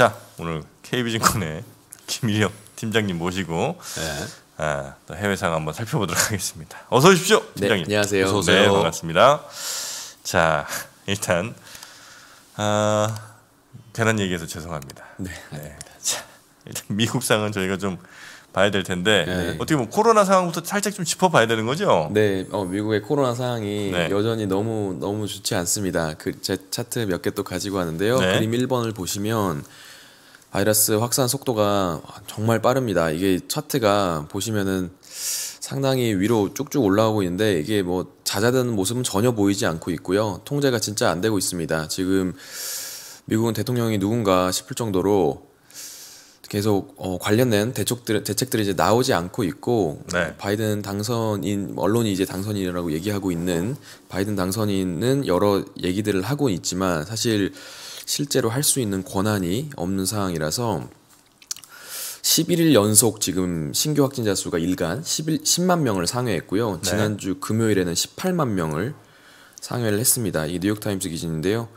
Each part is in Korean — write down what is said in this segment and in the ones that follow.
자 오늘 KB증권의 김일영 팀장님 모시고 네. 아, 또 해외 상황 한번 살펴보도록 하겠습니다. 어서 오십시오, 네, 팀장님. 네, 안녕하세요. 어서 오세요. 네, 네 반갑습니다. 자 일단 아, 괜한 얘기해서 죄송합니다. 네, 네. 자 일단 미국 상은 저희가 좀 봐야 될 텐데 네. 어떻게 보면 코로나 상황부터 살짝 좀 짚어봐야 되는 거죠. 네, 어, 미국의 코로나 상황이 네. 여전히 너무 너무 좋지 않습니다. 그 제 차트 몇 개 또 가지고 왔는데요. 네. 그림 1번을 보시면 바이러스 확산 속도가 정말 빠릅니다. 이게 차트가 보시면은 상당히 위로 쭉쭉 올라오고 있는데 이게 뭐 잦아드는 모습은 전혀 보이지 않고 있고요. 통제가 진짜 안 되고 있습니다. 지금 미국은 대통령이 누군가 싶을 정도로 계속 어, 관련된 대책들 대책들이 이제 나오지 않고 있고 네. 바이든 당선인 언론이 이제 당선인이라고 얘기하고 있는 바이든 당선인은 여러 얘기들을 하고 있지만 사실 실제로 할 수 있는 권한이 없는 상황이라서 11일 연속 지금 신규 확진자 수가 일간 11, 10만 명을 상회했고요. 네. 지난주 금요일에는 18만 명을 상회를 했습니다. 이 뉴욕타임스 기준인데요.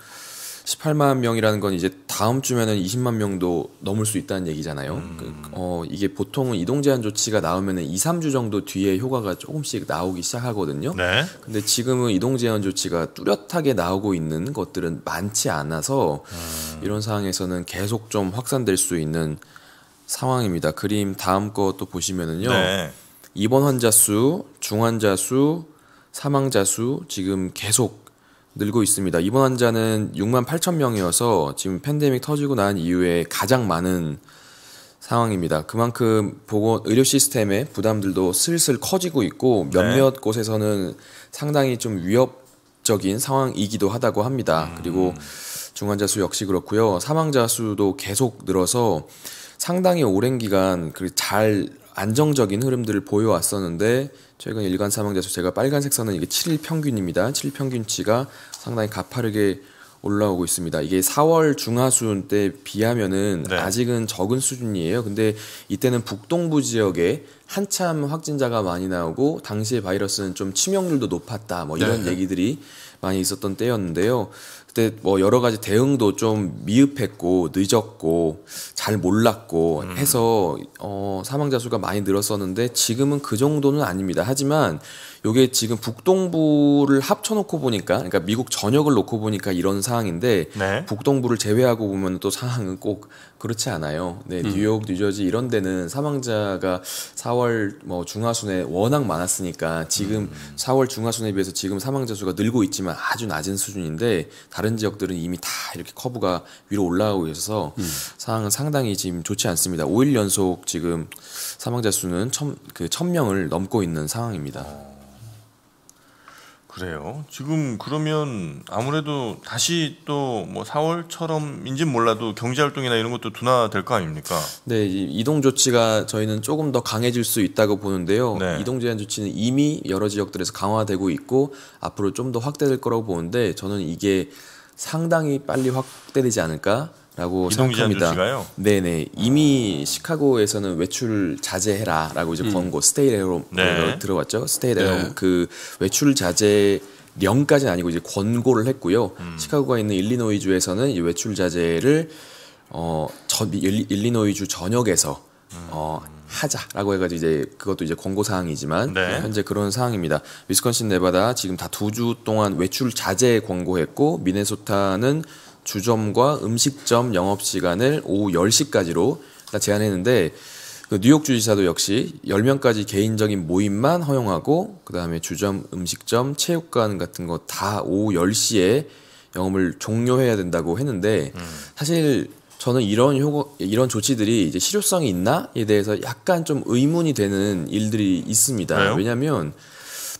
18만 명이라는 건 이제 다음 주면은 20만 명도 넘을 수 있다는 얘기잖아요. 음. 그, 어, 이게 보통은 이동 제한 조치가 나오면은 2, 3주 정도 뒤에 효과가 조금씩 나오기 시작하거든요. 네. 근데 지금은 이동 제한 조치가 뚜렷하게 나오고 있는 것들은 많지 않아서 음. 이런 상황에서는 계속 좀 확산될 수 있는 상황입니다. 그림 다음 것도 보시면은요. 네. 입원 환자 수, 중환자 수, 사망자 수 지금 계속 늘고 있습니다. 입원 환자는 6만 8천 명이어서 지금 팬데믹 터지고 난 이후에 가장 많은 상황입니다. 그만큼 보건 의료 시스템의 부담들도 슬슬 커지고 있고 몇몇 네. 곳에서는 상당히 좀 위협적인 상황이기도 하다고 합니다. 음. 그리고 중환자 수 역시 그렇고요. 사망자 수도 계속 늘어서 상당히 오랜 기간 그잘 안정적인 흐름들을 보여왔었는데 최근 일간 사망자수 제가 빨간색 선은 이게 7일 평균입니다. 7일 평균치가 상당히 가파르게 올라오고 있습니다. 이게 4월 중하순 때 비하면은 네. 아직은 적은 수준이에요. 근데 이때는 북동부 지역에 한참 확진자가 많이 나오고 당시에 바이러스는 좀 치명률도 높았다. 뭐 이런 네. 얘기들이 많이 있었던 때였는데요. 그때 뭐 여러 가지 대응도 좀 미흡했고 늦었고 잘 몰랐고 음. 해서 어 사망자 수가 많이 늘었었는데 지금은 그 정도는 아닙니다. 하지만 요게 지금 북동부를 합쳐놓고 보니까, 그러니까 미국 전역을 놓고 보니까 이런 상황인데 네. 북동부를 제외하고 보면 또 상황은 꼭 그렇지 않아요. 네, 음. 뉴욕, 뉴저지 이런 데는 사망자가 4월 뭐 중하순에 워낙 많았으니까 지금 음. 4월 중하순에 비해서 지금 사망자 수가 늘고 있지만 아주 낮은 수준인데 다른 지역들은 이미 다 이렇게 커브가 위로 올라가고 있어서 음. 상황은 상당히 지금 좋지 않습니다. 5일 연속 지금 사망자 수는 천, 그 1000명을 넘고 있는 상황입니다. 어. 그래요. 지금 그러면 아무래도 다시 또뭐 4월처럼인진 몰라도 경제 활동이나 이런 것도 둔화될 거 아닙니까? 네, 이동 조치가 저희는 조금 더 강해질 수 있다고 보는데요. 네. 이동 제한 조치는 이미 여러 지역들에서 강화되고 있고 앞으로 좀 더 확대될 거라고 보는데 저는 이게 상당히 빨리 확대되지 않을까 라고 생각합니다. 네네 이미 시카고에서는 외출 자제해라라고 이제 음. 권고 스테이레로 네. 들어왔죠. 스테이레로 네. 그 외출 자제 령까지는 아니고 이제 권고를 했고요. 음. 시카고가 있는 일리노이주에서는 이 외출 자제를 어 저, 일리노이주 전역에서 어, 음. 어 하자라고 해가지고 이제 그것도 이제 권고 사항이지만 네. 현재 그런 사항입니다 위스콘신, 네바다 지금 다 두 주 동안 외출 자제 권고했고 미네소타는 주점과 음식점 영업시간을 오후 10시까지로 제한했는데 그 뉴욕 주지사도 역시 10명까지 개인적인 모임만 허용하고 그 다음에 주점, 음식점, 체육관 같은 거 다 오후 10시에 영업을 종료해야 된다고 했는데 음. 사실 저는 이런 효과, 이런 조치들이 이제 실효성이 있나에 대해서 약간 좀 의문이 되는 일들이 있습니다. 왜 왜냐하면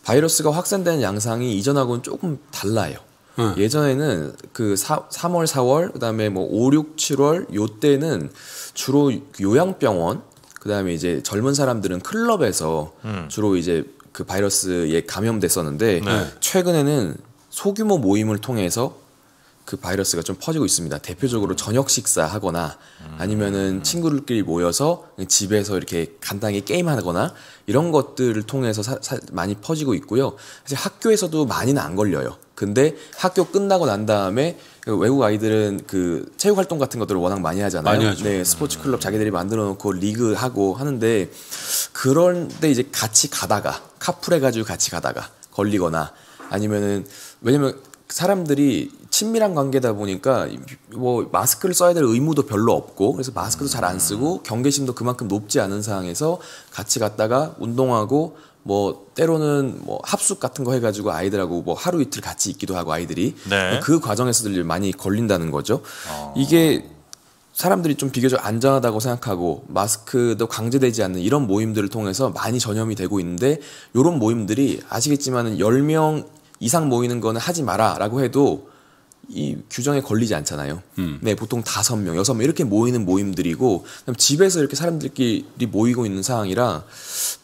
바이러스가 확산되는 양상이 이전하고는 조금 달라요. 응. 예전에는 그 사, 3월, 4월, 그다음에 뭐 5, 6, 7월 요때는 주로 요양병원, 그다음에 이제 젊은 사람들은 클럽에서 응. 주로 이제 그 바이러스에 감염됐었는데 네. 최근에는 소규모 모임을 통해서 그 바이러스가 좀 퍼지고 있습니다. 대표적으로 저녁 식사하거나 음. 아니면은 친구들끼리 모여서 집에서 이렇게 간단히 게임하거나 이런 것들을 통해서 사, 사, 많이 퍼지고 있고요. 사실 학교에서도 많이는 안 걸려요. 근데 학교 끝나고 난 다음에 그 외국 아이들은 그 체육 활동 같은 것들을 워낙 많이 하잖아요. 많이 네, 스포츠 클럽 자기들이 만들어 놓고 리그 하고 하는데 그런데 이제 같이 가다가 카풀해 가지고 같이 가다가 걸리거나 아니면은 왜냐면 사람들이 친밀한 관계다 보니까 뭐 마스크를 써야 될 의무도 별로 없고 그래서 마스크도 잘 안 쓰고 음. 경계심도 그만큼 높지 않은 상황에서 같이 갔다가 운동하고 뭐 때로는 뭐 합숙 같은 거 해가지고 아이들하고 뭐 하루 이틀 같이 있기도 하고 아이들이 네. 뭐 그 과정에서들 많이 걸린다는 거죠. 어. 이게 사람들이 좀 비교적 안전하다고 생각하고 마스크도 강제되지 않는 이런 모임들을 통해서 많이 전염이 되고 있는데 이런 모임들이 아시겠지만은 10명 이상 모이는 거는 하지 마라라고 해도 이 규정에 걸리지 않잖아요. 음. 네, 보통 다섯 명, 여섯 명 이렇게 모이는 모임들이고 집에서 이렇게 사람들끼리 모이고 있는 상황이라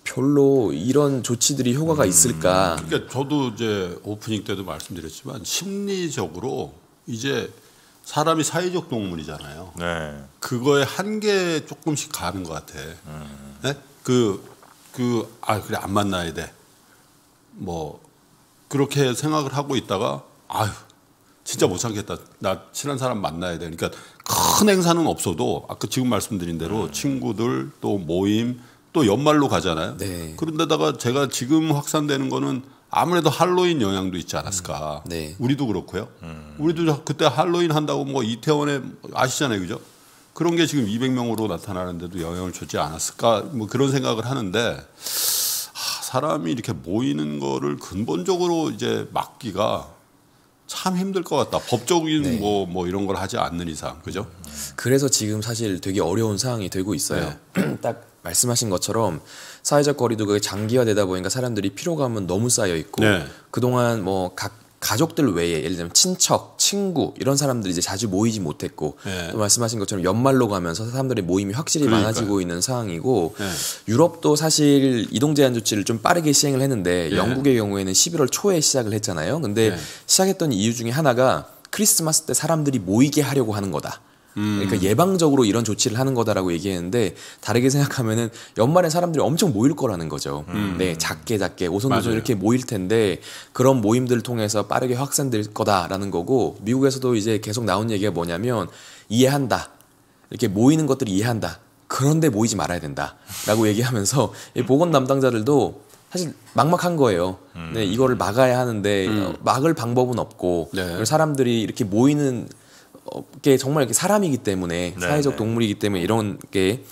별로 이런 조치들이 효과가 음. 있을까? 그러니까 저도 이제 오프닝 때도 말씀드렸지만 심리적으로 이제 사람이 사회적 동물이잖아요. 네. 그거에 한계 조금씩 가는 것 같아. 음. 네? 그, 그, 아, 그래, 안 만나야 돼. 뭐, 그렇게 생각을 하고 있다가, 아휴, 진짜 못 참겠다. 나 친한 사람 만나야 돼. 그러니까 큰 행사는 없어도 아까 지금 말씀드린 대로 음. 친구들 또 모임 또 연말로 가잖아요. 네. 그런데다가 제가 지금 확산되는 거는 아무래도 할로윈 영향도 있지 않았을까. 음. 네. 우리도 그렇고요. 음. 우리도 그때 할로윈 한다고 뭐 이태원에 아시잖아요, 그죠? 그런 게 지금 200명으로 나타나는데도 영향을 줬지 않았을까. 뭐 그런 생각을 하는데 사람이 이렇게 모이는 거를 근본적으로 이제 막기가 참 힘들 것 같다. 법적인 네. 뭐, 뭐 이런 걸 하지 않는 이상, 그죠? 그래서 지금 사실 되게 어려운 상황이 되고 있어요. 네. 딱 말씀하신 것처럼 사회적 거리두기가 장기화되다 보니까 사람들이 피로감은 너무 쌓여 있고 네. 그동안 뭐 각 가족들 외에 예를 들면 친척 친구 이런 사람들이 이제 자주 모이지 못했고 네. 또 말씀하신 것처럼 연말로 가면서 사람들의 모임이 확실히 그러니까요. 많아지고 있는 상황이고 네. 유럽도 사실 이동 제한 조치를 좀 빠르게 시행을 했는데 네. 영국의 경우에는 11월 초에 시작을 했잖아요. 근데 네. 시작했던 이유 중에 하나가 크리스마스 때 사람들이 모이게 하려고 하는 거다. 음. 그러니까 예방적으로 이런 조치를 하는 거다라고 얘기했는데 다르게 생각하면은 연말에 사람들이 엄청 모일 거라는 거죠. 음. 네, 작게 작게 오손도손 이렇게 모일 텐데 그런 모임들을 통해서 빠르게 확산될 거다라는 거고 미국에서도 이제 계속 나온 얘기가 뭐냐면 이해한다. 이렇게 모이는 것들을 이해한다. 그런데 모이지 말아야 된다라고 얘기하면서 이 보건 담당자들도 사실 막막한 거예요. 음. 네, 이거를 막아야 하는데 음. 막을 방법은 없고 네. 사람들이 이렇게 모이는 게 정말 사람이기 때문에 네 사회적 네. 동물이기 때문에 이런 게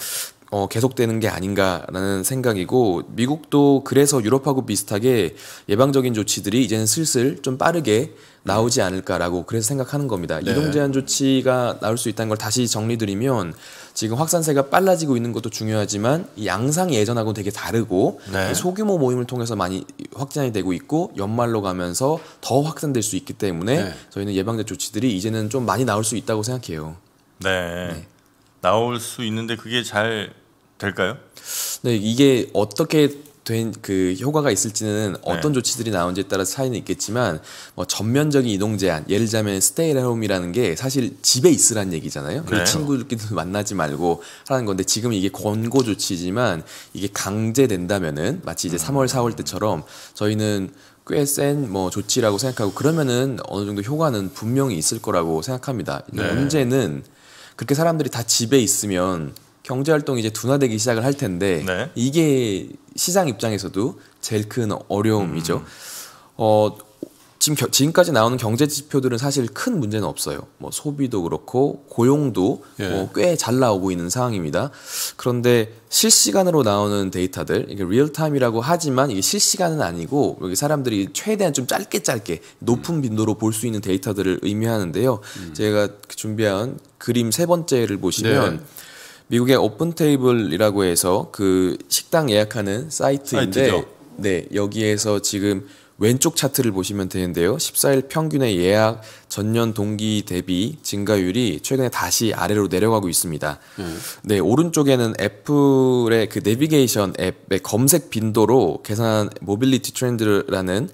어, 계속되는 게 아닌가라는 생각이고 미국도 그래서 유럽하고 비슷하게 예방적인 조치들이 이제는 슬슬 좀 빠르게 나오지 않을까라고 그래서 생각하는 겁니다. 네. 이동 제한 조치가 나올 수 있다는 걸 다시 정리드리면 지금 확산세가 빨라지고 있는 것도 중요하지만 양상 예전하고는 되게 다르고 네. 소규모 모임을 통해서 많이 확산이 되고 있고 연말로 가면서 더 확산될 수 있기 때문에 네. 저희는 예방제 조치들이 이제는 좀 많이 나올 수 있다고 생각해요. 네. 네. 나올 수 있는데 그게 잘 될까요? 네, 이게 어떻게 된그 효과가 있을지는 네. 어떤 네. 조치들이 나온지에 따라 차이는 있겠지만 뭐 전면적인 이동 제한 예를 들자면 스테이 홈이라는 게 사실 집에 있으란 얘기잖아요. 네. 친구들끼리 만나지 말고 하라는 건데 지금 이게 권고 조치지만 이게 강제된다면은 마치 이제 음. 3월 4월 때처럼 저희는 꽤 센 뭐 조치라고 생각하고 그러면은 어느 정도 효과는 분명히 있을 거라고 생각합니다. 네. 문제는 그렇게 사람들이 다 집에 있으면 경제 활동이 이제 둔화되기 시작을 할 텐데 네. 이게 시장 입장에서도 제일 큰 어려움이죠. 음. 어 지금 겨, 지금까지 나오는 경제 지표들은 사실 큰 문제는 없어요. 뭐 소비도 그렇고 고용도 예. 뭐꽤잘 나오고 있는 상황입니다. 그런데 실시간으로 나오는 데이터들 이게 리얼타임이라고 하지만 이게 실시간은 아니고 여기 사람들이 최대한 좀 짧게 짧게 높은 음. 빈도로 볼 수 있는 데이터들을 의미하는데요. 음. 제가 준비한 그림 세 번째를 보시면 네. 미국의 오픈 테이블이라고 해서 그 식당 예약하는 사이트인데 사이트죠. 네, 여기에서 지금 왼쪽 차트를 보시면 되는데요. 14일 평균의 예약 전년 동기 대비 증가율이 최근에 다시 아래로 내려가고 있습니다. 음. 네, 오른쪽에는 애플의 그 내비게이션 앱의 검색 빈도로 계산한 모빌리티 트렌드라는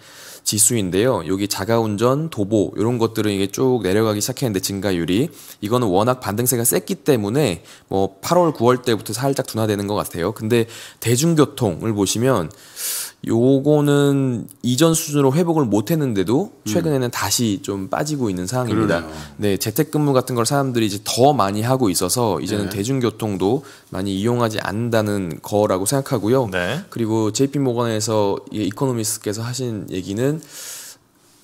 지수인데요. 여기 자가운전, 도보 이런 것들은 이게 쭉 내려가기 시작했는데 증가율이 이거는 워낙 반등세가 셌기 때문에 뭐 8월, 9월 때부터 살짝 둔화되는 것 같아요. 근데 대중교통을 보시면 요거는 이전 수준으로 회복을 못 했는데도 음. 최근에는 음. 다시 좀 빠지고 있는 상황입니다. 그러네요. 네, 재택근무 같은 걸 사람들이 이제 더 많이 하고 있어서 이제는 네. 대중교통도 많이 이용하지 않는다는 거라고 생각하고요. 네. 그리고 JP 모건에서 이코노미스께서 하신 얘기는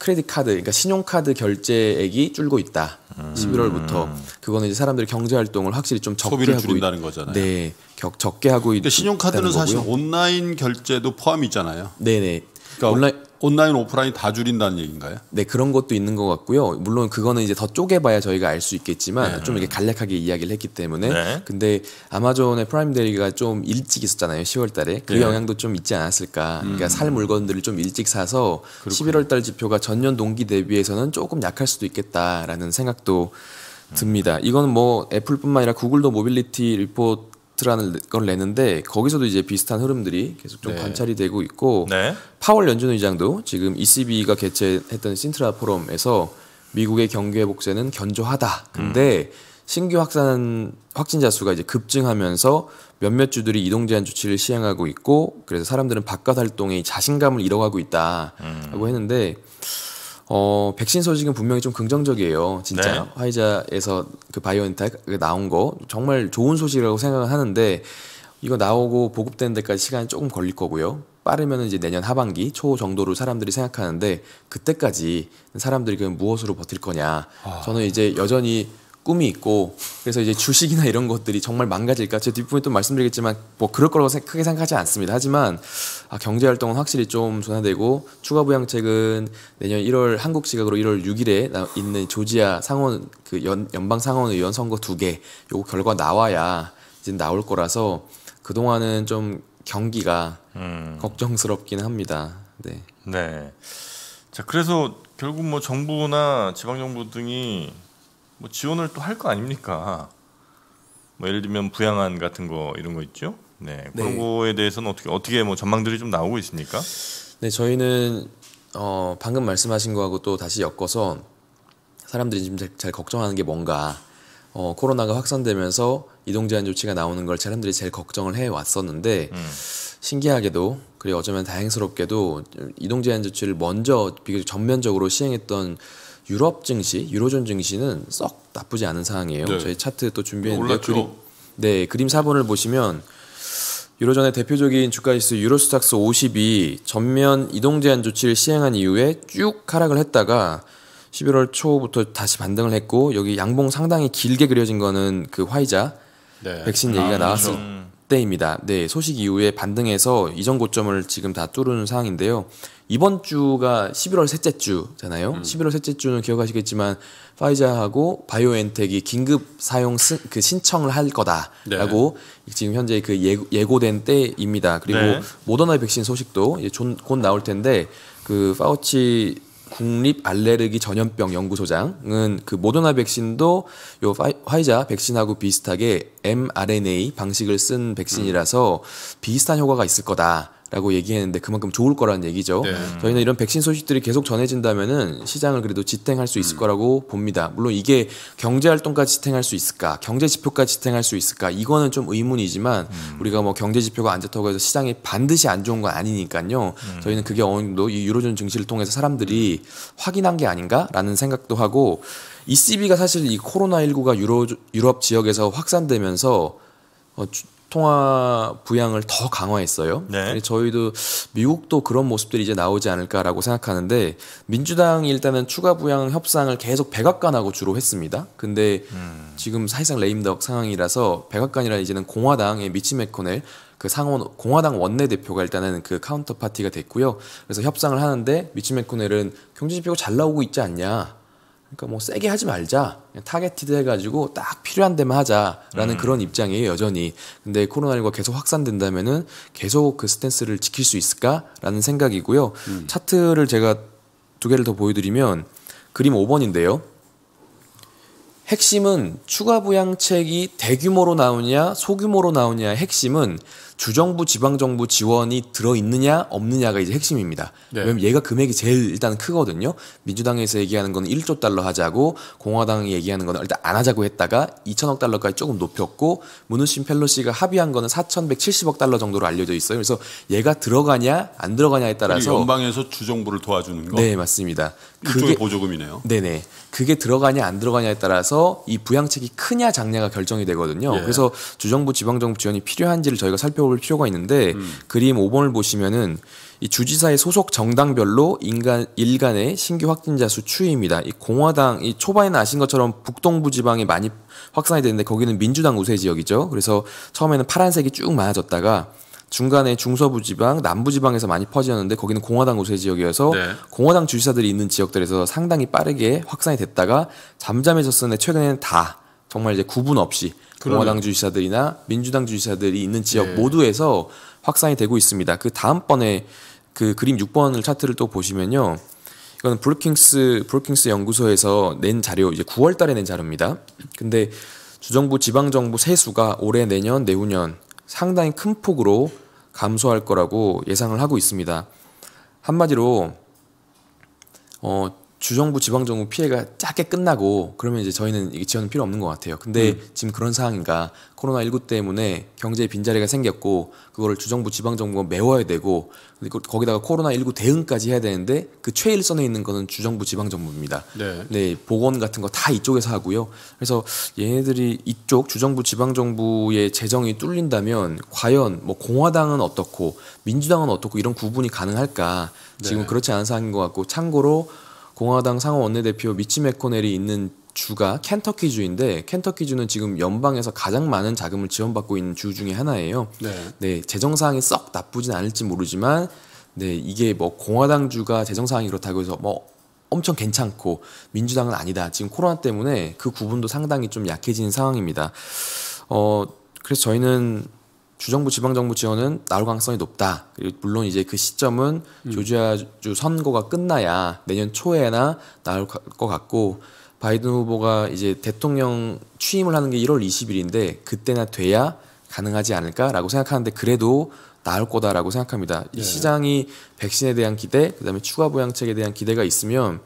크레딧 카드, 그러니까 신용카드 결제액이 줄고 있다. 음. 11월부터 그거는 이제 사람들이 경제 활동을 확실히 좀 적게 소비를 하고 줄인다는 있, 거잖아요. 네, 격, 적게 하고 그러니까 있. 근 신용카드는 사실 거고요. 온라인 결제도 포함이 잖아요 네네. 그러니까 온라인 온라인 오프라인 다 줄인다는 얘기인가요? 네 그런 것도 있는 것 같고요. 물론 그거는 이제 더 쪼개봐야 저희가 알 수 있겠지만 네. 좀 이렇게 간략하게 이야기를 했기 때문에 네. 근데 아마존의 프라임 데리가 좀 일찍 있었잖아요. 10월달에 그 네. 영향도 좀 있지 않았을까. 그러니까 음. 그러니까 살 물건들을 좀 일찍 사서 11월달 지표가 전년 동기 대비해서는 조금 약할 수도 있겠다라는 생각도 듭니다. 이건 뭐 애플뿐만 아니라 구글도 모빌리티 리포트 스트 라는 걸 내는데 거기서도 이제 비슷한 흐름들이 계속 좀 네. 관찰이 되고 있고 네. 파월 연준 의장도 지금 ECB가 개최했던 신트라 포럼에서 미국의 경계 복세는 견조하다. 근데 음. 신규 확산 확진자 수가 이제 급증하면서 몇몇 주들이 이동 제한 조치를 시행하고 있고 그래서 사람들은 바깥 활동에 자신감을 잃어가고 있다라고 음. 했는데 어, 백신 소식은 분명히 좀 긍정적이에요. 진짜 네. 화이자에서 그 바이오엔텍 그 나온 거 정말 좋은 소식이라고 생각을 하는데 이거 나오고 보급되는 데까지 시간이 조금 걸릴 거고요. 빠르면 이제 내년 하반기 초 정도로 사람들이 생각하는데 그때까지 사람들이 그럼 무엇으로 버틸 거냐. 아... 저는 이제 여전히 꿈이 있고 그래서 이제 주식이나 이런 것들이 정말 망가질까 제 뒷부분에 또 말씀드리겠지만 뭐 그럴 거라고 크게 생각하지 않습니다 하지만 아, 경제 활동은 확실히 좀 조사되고 추가 부양책은 내년 1월 한국 시각으로 1월 6일에 있는 조지아 상원 그 연, 연방 상원 의원 선거 두 개 요거 결과 나와야 이제 나올 거라서 그 동안은 좀 경기가 음. 걱정스럽기는 합니다 네. 네. 자 그래서 결국 뭐 정부나 지방 정부 등이 뭐 지원을 또 할 거 아닙니까? 뭐 예를 들면 부양안 같은 거 이런 거 있죠. 네, 그런 네. 거에 대해서는 어떻게 어떻게 뭐 전망들이 좀 나오고 있습니까? 네, 저희는 어, 방금 말씀하신 거하고 또 다시 엮어서 사람들이 지금 잘, 잘 걱정하는 게 뭔가 어, 코로나가 확산되면서 이동 제한 조치가 나오는 걸 사람들이 제일 걱정을 해 왔었는데 음. 신기하게도 그리고 어쩌면 다행스럽게도 이동 제한 조치를 먼저 비교적 전면적으로 시행했던 유럽 증시, 유로존 증시는 썩 나쁘지 않은 상황이에요. 네. 저희 차트 또 준비했는데 그림, 네 그림 4번을 보시면 유로존의 대표적인 주가지수 유로스탁스 50이 전면 이동 제한 조치를 시행한 이후에 쭉 하락을 했다가 11월 초부터 다시 반등을 했고 여기 양봉 상당히 길게 그려진 거는 그 화이자 네. 백신 아, 얘기가 그렇죠. 나왔을 그 때입니다. 네, 소식 이후에 반등해서 이전 고점을 지금 다 뚫은 상황인데요. 이번 주가 11월 셋째 주잖아요. 음. 11월 셋째 주는 기억하시겠지만 파이자하고 바이오엔텍이 긴급 사용 스, 그 신청을 할 거다라고 네. 지금 현재 그 예, 예고, 된 때입니다. 그리고 네. 모더나 백신 소식도 곧 나올 텐데 그 파우치 국립 알레르기 전염병 연구소장은 그 모더나 백신도 요 화이자 백신하고 비슷하게 mRNA 방식을 쓴 백신이라서 음. 비슷한 효과가 있을 거다. 라고 얘기했는데 그만큼 좋을 거라는 얘기죠. 네. 저희는 이런 백신 소식들이 계속 전해진다면은 시장을 그래도 지탱할 수 있을 음. 거라고 봅니다. 물론 이게 경제 활동까지 지탱할 수 있을까, 경제 지표까지 지탱할 수 있을까 이거는 좀 의문이지만 음. 우리가 뭐 경제 지표가 안 좋다고 해서 시장이 반드시 안 좋은 건 아니니까요. 음. 저희는 그게 어느 정도 이 유로존 증시를 통해서 사람들이 확인한 게 아닌가라는 생각도 하고 ECB가 사실 이 코로나 19가 유로 유럽 지역에서 확산되면서 어, 주, 통화 부양을 더 강화했어요. 네. 저희도 미국도 그런 모습들이 이제 나오지 않을까라고 생각하는데 민주당이 일단은 추가 부양 협상을 계속 백악관하고 주로 했습니다. 근데 음. 지금 사실상 레임덕 상황이라서 백악관이라 이제는 공화당의 미치 맥코넬 그 상원 공화당 원내대표가 일단은 그 카운터 파티가 됐고요. 그래서 협상을 하는데 미치 맥코넬은 경제 지표가 잘 나오고 있지 않냐. 그러니까 뭐 세게 하지 말자. 타겟티드 해가지고 딱 필요한 데만 하자라는 음. 그런 입장이에요 여전히. 근데 코로나19가 계속 확산된다면은 계속 그 스탠스를 지킬 수 있을까라는 생각이고요. 음. 차트를 제가 두 개를 더 보여드리면 그림 5번인데요. 핵심은 추가 부양책이 대규모로 나오냐 소규모로 나오냐 핵심은 주정부 지방정부 지원이 들어있느냐 없느냐가 이제 핵심입니다. 네. 왜냐면 얘가 금액이 제일 일단 크거든요. 민주당에서 얘기하는 거는 1조 달러 하자고 공화당이 얘기하는 거는 일단 안 하자고 했다가 2 0 0 0억 달러까지 조금 높였고 문우신 펠로시가 합의한 거는 4,170억 달러 정도로 알려져 있어요. 그래서 얘가 들어가냐 안 들어가냐에 따라서 연방에서 주정부를 도와주는 거. 네 맞습니다. 그게 보조금이네요. 네네. 그게 들어가냐 안 들어가냐에 따라서 이 부양책이 크냐 작냐가 결정이 되거든요. 예. 그래서 주정부 지방정부 지원이 필요한지를 저희가 살펴볼 필요가 있는데 음. 그림 5번을 보시면은 이 주지사의 소속 정당별로 인간 일간의 신규 확진자 수 추이입니다. 이 공화당 이초반에 아신 것처럼 북동부 지방이 많이 확산이 되는데 거기는 민주당 우세 지역이죠. 그래서 처음에는 파란색이 쭉 많아졌다가 중간에 중서부지방, 남부지방에서 많이 퍼지었는데 거기는 공화당 우세 지역이어서 네. 공화당 주지사들이 있는 지역들에서 상당히 빠르게 확산이 됐다가 잠잠해졌었는데 최근에는 다 정말 이제 구분 없이 그러네. 공화당 주지사들이나 민주당 주지사들이 있는 지역 네. 모두에서 확산이 되고 있습니다. 그 다음번에 그 그림 6번을 차트를 또 보시면요. 이건 브루킹스 브루킹스 연구소에서 낸 자료 이제 9월 달에 낸 자료입니다. 근데 주정부 지방정부 세수가 올해 내년 내후년 상당히 큰 폭으로 감소할 거라고 예상을 하고 있습니다. 한마디로 어, 주정부 지방정부 피해가 짧게 끝나고 그러면 이제 저희는 이 지원은 필요 없는 것 같아요. 근데 음. 지금 그런 상황인가 코로나 19 때문에 경제에 빈자리가 생겼고 그거를 주정부 지방정부가 메워야 되고 그리고 거기다가 코로나 19 대응까지 해야 되는데 그 최일선에 있는 거는 주정부 지방정부입니다. 네. 네 보건 같은 거 다 이쪽에서 하고요. 그래서 얘네들이 이쪽 주정부 지방정부의 재정이 뚫린다면 과연 뭐 공화당은 어떻고 민주당은 어떻고 이런 구분이 가능할까? 지금 네. 그렇지 않은 상황인 것 같고 참고로 공화당 상원 원내대표 미치 맥코넬이 있는 주가 켄터키 주인데 켄터키 주는 지금 연방에서 가장 많은 자금을 지원받고 있는 주 중에 하나예요. 네. 네 재정 상황이 썩 나쁘진 않을지 모르지만 네 이게 뭐 공화당 주가 재정 상황이 그렇다고 해서 뭐 엄청 괜찮고 민주당은 아니다. 지금 코로나 때문에 그 구분도 상당히 좀 약해진 상황입니다. 어 그래서 저희는 주정부 지방정부 지원은 나올 가능성이 높다. 그리고 물론 이제 그 시점은 음. 조지아주 선거가 끝나야 내년 초에나 나올 것 같고 바이든 후보가 이제 대통령 취임을 하는 게 1월 20일인데 그때나 돼야 가능하지 않을까라고 생각하는데 그래도 나올 거다라고 생각합니다. 이 네. 시장이 백신에 대한 기대, 그다음에 추가 보양책에 대한 기대가 있으면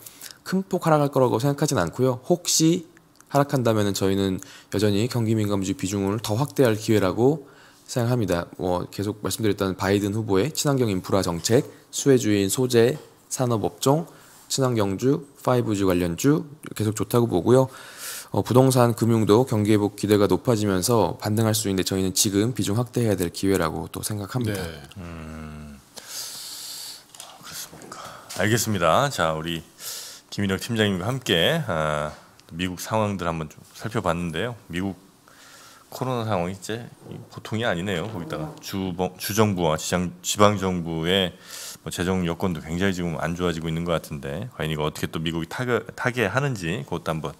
큰 폭 하락할 거라고 생각하진 않고요. 혹시 하락한다면 저희는 여전히 경기 민감주 비중을 더 확대할 기회라고 생각합니다. 뭐 계속 말씀드렸던 바이든 후보의 친환경 인프라 정책, 수혜주인 소재, 산업업종, 친환경주, 5G 관련주 계속 좋다고 보고요. 어, 부동산, 금융도 경기 회복 기대가 높아지면서 반등할 수 있는데 저희는 지금 비중 확대해야 될 기회라고 또 생각합니다. 네. 음, 그렇습니까? 알겠습니다. 자 우리 김인혁 팀장님과 함께 아, 미국 상황들 한번 좀 살펴봤는데요. 미국 코로나 상황이 진짜 보통이 아니네요. 거기다가 주 뭐, 주정부와 지방 지방 정부의 뭐 재정 여건도 굉장히 지금 안 좋아지고 있는 것 같은데 과연 이거 어떻게 또 미국이 타게, 타게 하는지 그것도 한번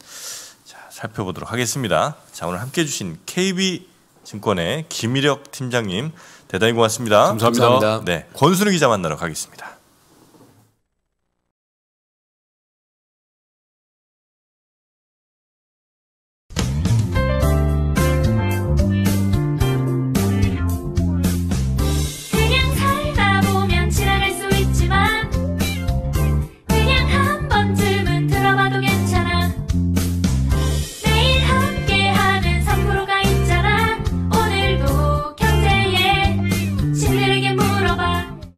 자, 살펴보도록 하겠습니다. 자 오늘 함께해 주신 KB 증권의 김일혁 팀장님 대단히 고맙습니다. 감사합니다. 감사합니다. 네 권순우 기자 만나러 가겠습니다.